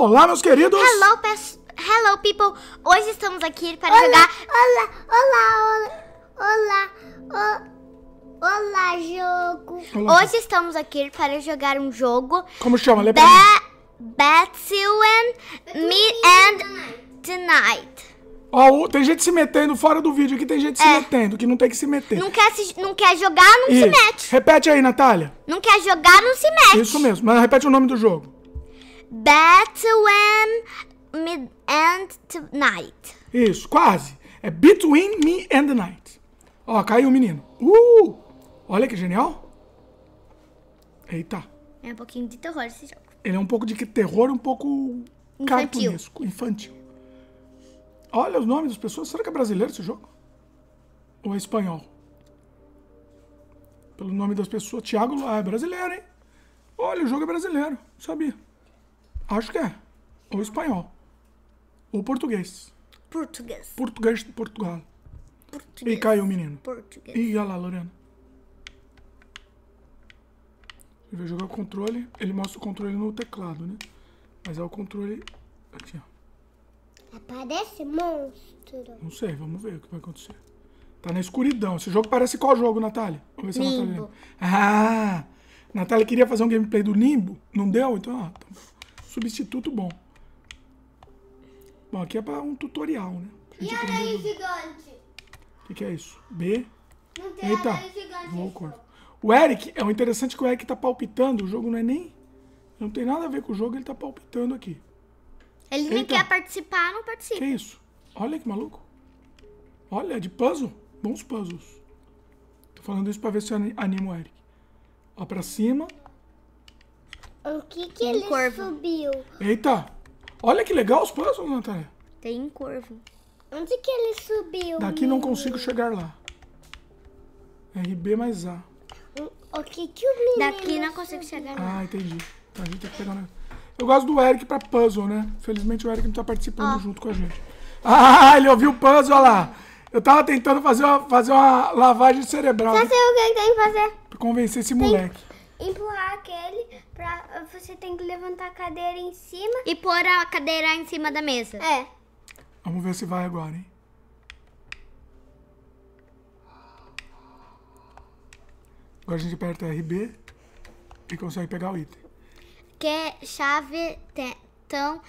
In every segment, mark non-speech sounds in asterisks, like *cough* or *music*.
Olá, meus queridos! Hello, Hello people! Hoje estamos aqui para olá, jogar... Olá, olá, olá, olá, olá, jogo! Olá. Hoje estamos aqui para jogar um jogo... Como chama? Lê pra mim. Me and Tonight. Ó, oh, tem gente se metendo fora do vídeo aqui, tem gente é. se metendo, que não tem que se meter. Não quer, se, não quer jogar, não se mete. Repete aí, Natália. Não quer jogar, não se mete. Isso mesmo, mas repete o nome do jogo. Between Me and tonight. Isso, quase. É Between Me and the Night. Ó, caiu o menino. Uh! Olha que genial. Eita. É um pouquinho de terror esse jogo. Ele é um pouco de terror, um pouco infantil. infantil. Olha os nomes das pessoas. Será que é brasileiro esse jogo? Ou é espanhol? Pelo nome das pessoas. Tiago ah, é brasileiro, hein? Olha, o jogo é brasileiro. Sabia. Acho que é. Ou espanhol. Ou português. Português. Português de Portugal. Português. E caiu o menino. Português. E olha lá, Lorena. Ele vai jogar o controle. Ele mostra o controle no teclado, né? Mas é o controle. Aqui, ó. Aparece monstro. Não sei, vamos ver o que vai acontecer. Tá na escuridão. Esse jogo parece qual jogo, Natália? Vamos ver se a Natália Ah! Natália queria fazer um gameplay do Limbo. Não deu? Então, ó. Ah, então substituto bom. Bom, aqui é para um tutorial, né? E aranha gigante? O que, que, é isso? B? Não tem Eita, aranha gigante. Vou o Eric, é o interessante que o Eric tá palpitando, o jogo não é nem... Não tem nada a ver com o jogo, ele tá palpitando aqui. Ele Eita. nem quer participar, não participa. Que é isso? Olha que maluco. Olha, de puzzle. Bons puzzles. Tô falando isso pra ver se eu animo o Eric. Ó, pra cima. O que que ele corvo. subiu? Eita! Olha que legal os puzzles, Natália. Tem um corvo. Onde que ele subiu? Daqui não consigo chegar lá. RB mais A. O que que o menino Daqui não consigo subiu? chegar lá. Ah, entendi. Então, a gente tem que pegar... Na... Eu gosto do Eric pra puzzle, né? Felizmente o Eric não tá participando oh. junto com a gente. *laughs* Ah, ele ouviu o puzzle, olha lá. Eu tava tentando fazer uma, fazer uma lavagem cerebral. Já sei o que tem que fazer. Pra convencer esse tem, moleque empurrar aquele pra. Você tem que levantar a cadeira em cima. E pôr a cadeira em cima da mesa. É. Vamos ver se vai agora, hein? Agora a gente aperta RB e consegue pegar o item. Que é chave tão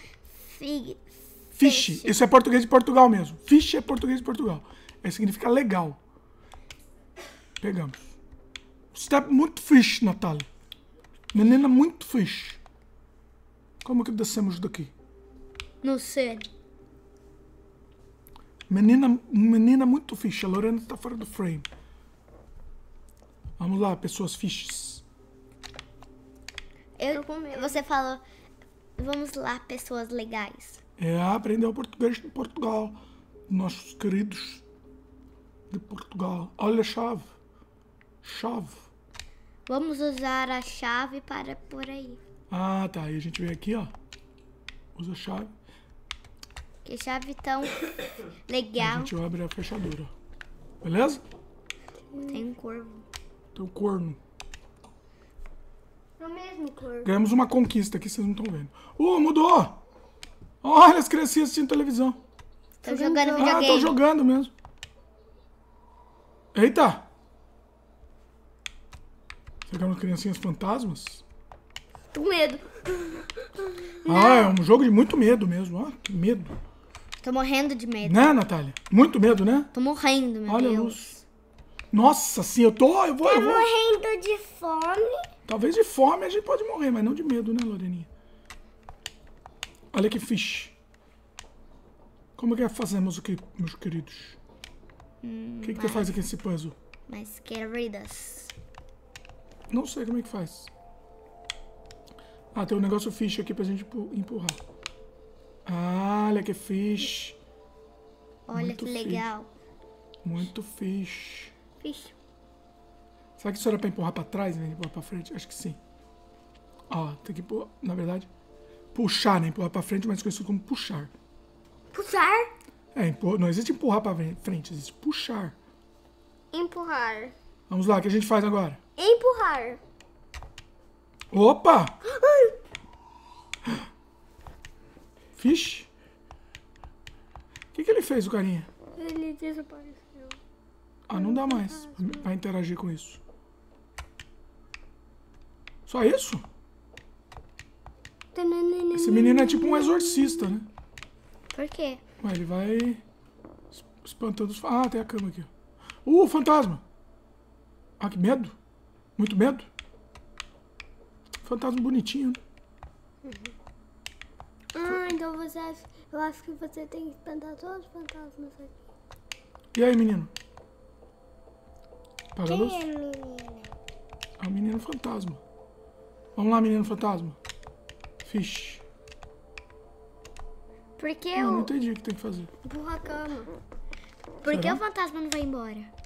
Fiche. Isso é português de Portugal mesmo. Fiche é português de Portugal. É, significa legal. Pegamos. Step muito fixe, Natália. Menina muito fixe. Como que descemos daqui? Não sei. Menina, menina muito fixe. A Lorena está fora do frame. Vamos lá, pessoas fixes. Eu, você falou, vamos lá, pessoas legais. É, aprendeu português de Portugal. Nossos queridos de Portugal. Olha a chave. Chave. Vamos usar a chave para por aí. Ah, tá. Aí a gente vem aqui, ó. Usa a chave. Que chave tão *coughs* legal. A gente abre a fechadura. Beleza? Tem um corvo. Tem um corno. É o mesmo corvo. Ganhamos uma conquista aqui, vocês não estão vendo. Uh, mudou! Olha, as criancinhas assistindo televisão. Estão jogando ah, videogame. Ah, estão jogando mesmo. Eita! Pegando criancinhas fantasmas? Com medo. Ah, é um jogo de muito medo mesmo. Ó, que medo. Tô morrendo de medo. Né, Natália? Muito medo, né? Tô morrendo, meu Olha Deus. a luz. Nossa, sim, eu tô, eu vou, tô eu tá vou. morrendo de fome. Talvez de fome a gente pode morrer, mas não de medo, né, Loreninha? Olha que fish. Como que é fazemos o que, meus queridos? Hum, o hum, que, que tu faz aqui nesse puzzle? Mas queridas. Não sei como é que faz. Ah, tem um negócio fish aqui pra gente empurrar. Ah, olha que fish. Olha Muito que fish. legal. Muito fish. Fish. Será que isso era pra empurrar pra trás, né? Empurrar pra frente? Acho que sim. Ó, tem que empurrar, na verdade, puxar, né? Empurrar pra frente, mas conhecido como puxar. Puxar? É, empurra, não existe empurrar pra frente, existe puxar. Empurrar. Vamos lá, o que a gente faz agora? empurrar. Opa! Ai. Vixe. O que, que ele fez, o carinha? Ele desapareceu. Ah, não dá mais pra interagir com isso. Só isso? Esse menino é tipo um exorcista, né? Por quê? Ué, ele vai espantando os... Ah, tem a cama aqui. Uh, fantasma! Ah, que medo! Muito medo. Fantasma bonitinho. Uhum. Ah, então você acha, eu acho que você tem que espantar todos os fantasmas aqui. E aí, menino? Paga Quem a luz? é a menina? É ah, o menino fantasma. Vamos lá, menino fantasma. Fish. Porque não, eu... não entendi o que tem que fazer. Empurra a cama. Por que o fantasma não vai embora?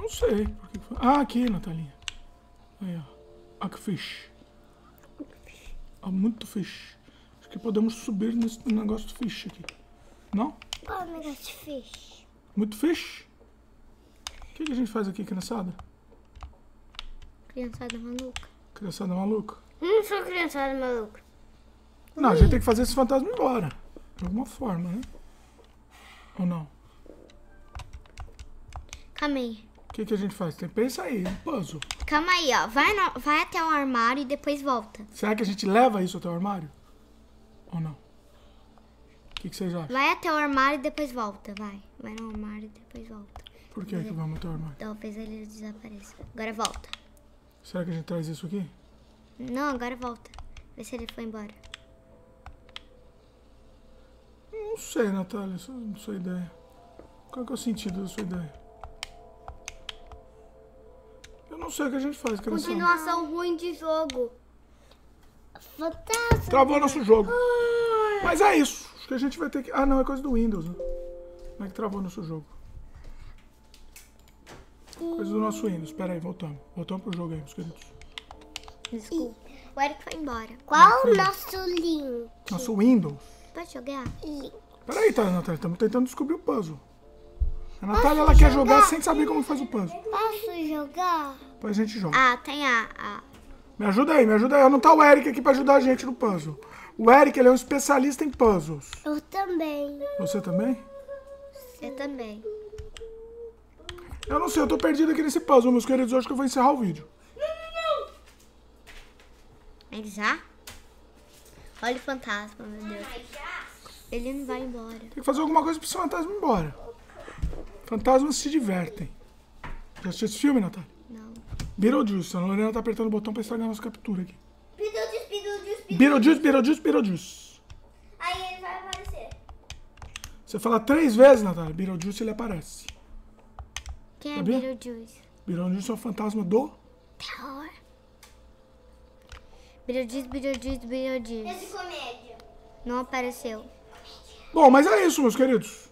Não sei. Ah, aqui, Natalinha. Aí, ó. Ah, fish. Ah, Há muito fish. Acho que podemos subir nesse negócio de fish aqui. Não? Qual é o negócio de fish? Muito fish? O que, que a gente faz aqui, criançada? Criançada maluca. Criançada maluca? Não sou criançada maluca. Não, Ui. a gente tem que fazer esse fantasma embora. De alguma forma, né? Ou não? Calma aí. O que, que a gente faz? Tem, pensa aí, um puzzle. Calma aí, ó. Vai, no, vai até o armário e depois volta. Será que a gente leva isso até o armário? Ou não? O que, que vocês acham? Vai até o armário e depois volta, vai. Vai no armário e depois volta. Por que, que vamos até o armário? Talvez ele desapareça. Agora volta. Será que a gente traz isso aqui? Não, agora volta. Vê se ele foi embora. Não sei, Natália. Não sou ideia. Qual que é o sentido da sua ideia? não sei o que a gente faz, Continuação ruim de jogo. Fantástico. Travou nosso jogo. Ah. Mas é isso. Acho que a gente vai ter que... Ah, não, é coisa do Windows, né? Como é que travou nosso jogo? Coisa do nosso Windows. Pera aí, voltamos. Voltamos pro jogo aí, meus queridos. Desculpa. o Eric foi embora. Qual o nosso link? Nosso Windows. Pode jogar? pera aí tá, Natália. Estamos tentando descobrir o puzzle. A Natália, Posso ela jogar? quer jogar sem saber como faz o puzzle. Posso jogar? Depois a gente joga. Ah, tem a, a... Me ajuda aí, me ajuda aí. Não tá o Eric aqui pra ajudar a gente no puzzle. O Eric, ele é um especialista em puzzles. Eu também. Você também? Eu também. Eu não sei, eu tô perdido aqui nesse puzzle, meus queridos. Acho que eu vou encerrar o vídeo. Não, não, não! Ele já? Olha o fantasma, meu Deus. Ele não vai embora. Tem que fazer alguma coisa pra esse fantasma ir embora. Fantasmas se divertem. Já assistiu esse filme, Natália? Beetlejuice. A Lorena tá apertando o botão pra estragar a nossa captura aqui. Beetlejuice, Beetlejuice, Beetlejuice. Beetlejuice, Beetlejuice, Aí ele vai aparecer. Você fala três vezes, Natália, Beetlejuice, ele aparece. Quem é Sabia? é Beetlejuice? Beetlejuice é o fantasma do... Terror. Beetlejuice, Beetlejuice, Beetlejuice. comédia. Não apareceu. Bom, mas é isso, meus queridos.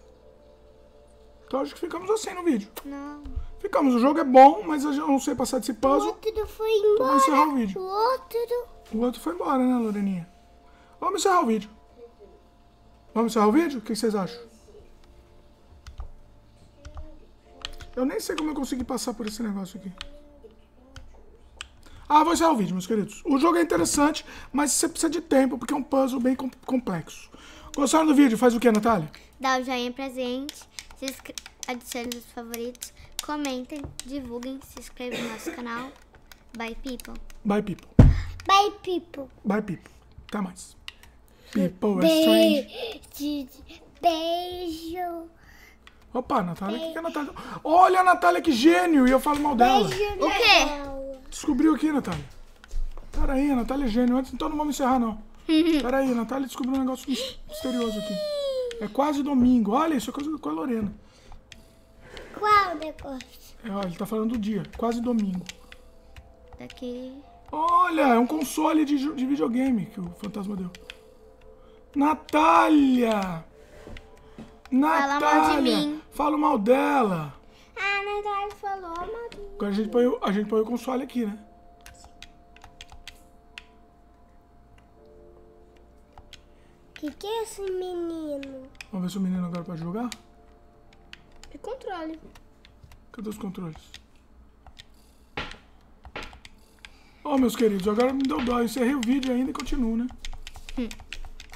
Então acho que ficamos assim no vídeo. Não. Ficamos, o jogo é bom, mas eu não sei passar desse puzzle. O outro foi embora. encerrar o vídeo. O outro... O outro foi embora, né, Loreninha? Vamos encerrar o vídeo. Vamos encerrar o vídeo? O que vocês acham? Eu nem sei como eu consegui passar por esse negócio aqui. Ah, vou encerrar o vídeo, meus queridos. O jogo é interessante, mas você precisa de tempo, porque é um puzzle bem complexo. Gostaram do vídeo? Faz o que, Natália? Dá o um joinha presente, se inscreve, adicione os favoritos Comentem, divulguem, se inscrevam no nosso canal. Bye, people. Bye, people. Bye, people. Bye, people. Até mais. People Be é strange. Beijo. Opa, Natália, o que, que Natália... Olha a Natália, que gênio! E eu falo mal dela. Beijo, o quê? Descobriu aqui, Natália. Pera aí, a Natália é gênio. Antes, então não vamos encerrar, não. *laughs* Pera aí, a Natália descobriu um negócio misterioso aqui. É quase domingo. Olha, isso é coisa com a Lorena. Qual negócio? É, ó, ele tá falando do dia, quase domingo. Daqui. Olha, é um console de, de videogame que o fantasma deu. Natália! Natália! Fala mal de mim. Fala mal dela. Ah, Natália falou mal de mim. Agora a gente põe, a gente põe o console aqui, né? O que, que é esse menino? Vamos ver se o menino agora pode jogar? controles. Cadê os controles? Ó, oh, meus queridos, agora me deu dó. Eu encerrei o vídeo ainda e continuo, né? Hum.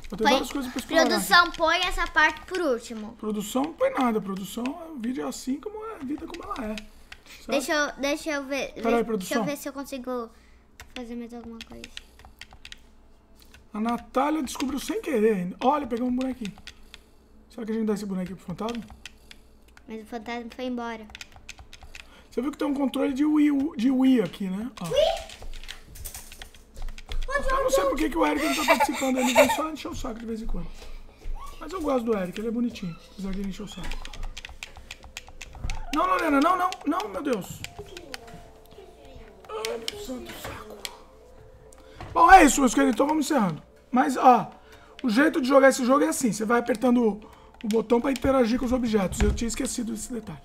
põe, várias coisas pra explorar. Produção, põe essa parte por último. Produção, não põe nada. Produção, o é vídeo é assim como é, a vida como ela é. Deixa eu, deixa eu ver. Peraí, produção. Deixa eu ver se eu consigo fazer mais alguma coisa. A Natália descobriu sem querer Olha, pegamos um bonequinho. Será que a gente dá esse bonequinho pro fantasma? Mas o fantasma foi embora. Você viu que tem um controle de Wii, de Wii aqui, né? Ó. Wii? Eu é não sei por que o Eric não tá participando. Ele vem só encher o saco de vez em quando. Mas eu gosto do Eric, ele é bonitinho. Apesar de ele encher o saco. Não, Lorena, não, não, não, meu Deus. Ai, meu santo saco. Bom, é isso, meus queridos. Então vamos encerrando. Mas, ó, o jeito de jogar esse jogo é assim. Você vai apertando o botão para interagir com os objetos. Eu tinha esquecido desse detalhe.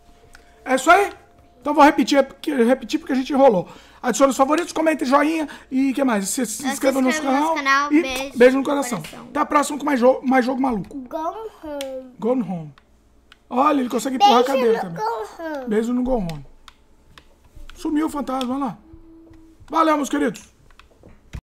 É isso aí? Então vou repetir, repetir porque a gente enrolou. Adicione os favoritos, comente joinha e o que mais? Se, se inscreva no nosso canal, canal. e beijo, beijo no coração. coração. Até a próxima com mais, jo mais jogo maluco. Gone home. Gone home. Olha, ele consegue beijo empurrar a cadeira também. Beijo no Gone home. Sumiu o fantasma, olha lá. Valeu, meus queridos.